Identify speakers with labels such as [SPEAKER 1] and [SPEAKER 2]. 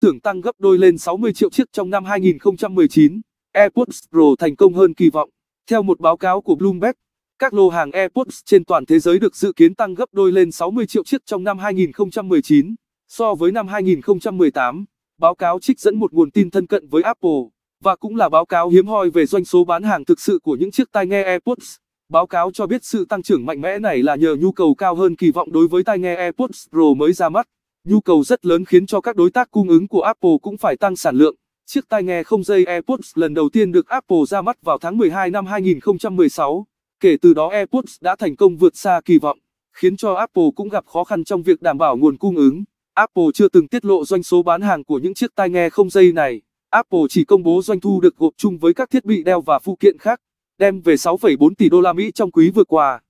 [SPEAKER 1] tưởng tăng gấp đôi lên 60 triệu chiếc trong năm 2019. AirPods Pro thành công hơn kỳ vọng. Theo một báo cáo của Bloomberg, các lô hàng AirPods trên toàn thế giới được dự kiến tăng gấp đôi lên 60 triệu chiếc trong năm 2019 so với năm 2018. Báo cáo trích dẫn một nguồn tin thân cận với Apple và cũng là báo cáo hiếm hoi về doanh số bán hàng thực sự của những chiếc tai nghe AirPods. Báo cáo cho biết sự tăng trưởng mạnh mẽ này là nhờ nhu cầu cao hơn kỳ vọng đối với tai nghe AirPods Pro mới ra mắt. Nhu cầu rất lớn khiến cho các đối tác cung ứng của Apple cũng phải tăng sản lượng. Chiếc tai nghe không dây AirPods lần đầu tiên được Apple ra mắt vào tháng 12 năm 2016. Kể từ đó AirPods đã thành công vượt xa kỳ vọng, khiến cho Apple cũng gặp khó khăn trong việc đảm bảo nguồn cung ứng. Apple chưa từng tiết lộ doanh số bán hàng của những chiếc tai nghe không dây này. Apple chỉ công bố doanh thu được gộp chung với các thiết bị đeo và phụ kiện khác, đem về 6,4 tỷ đô la Mỹ trong quý vừa qua.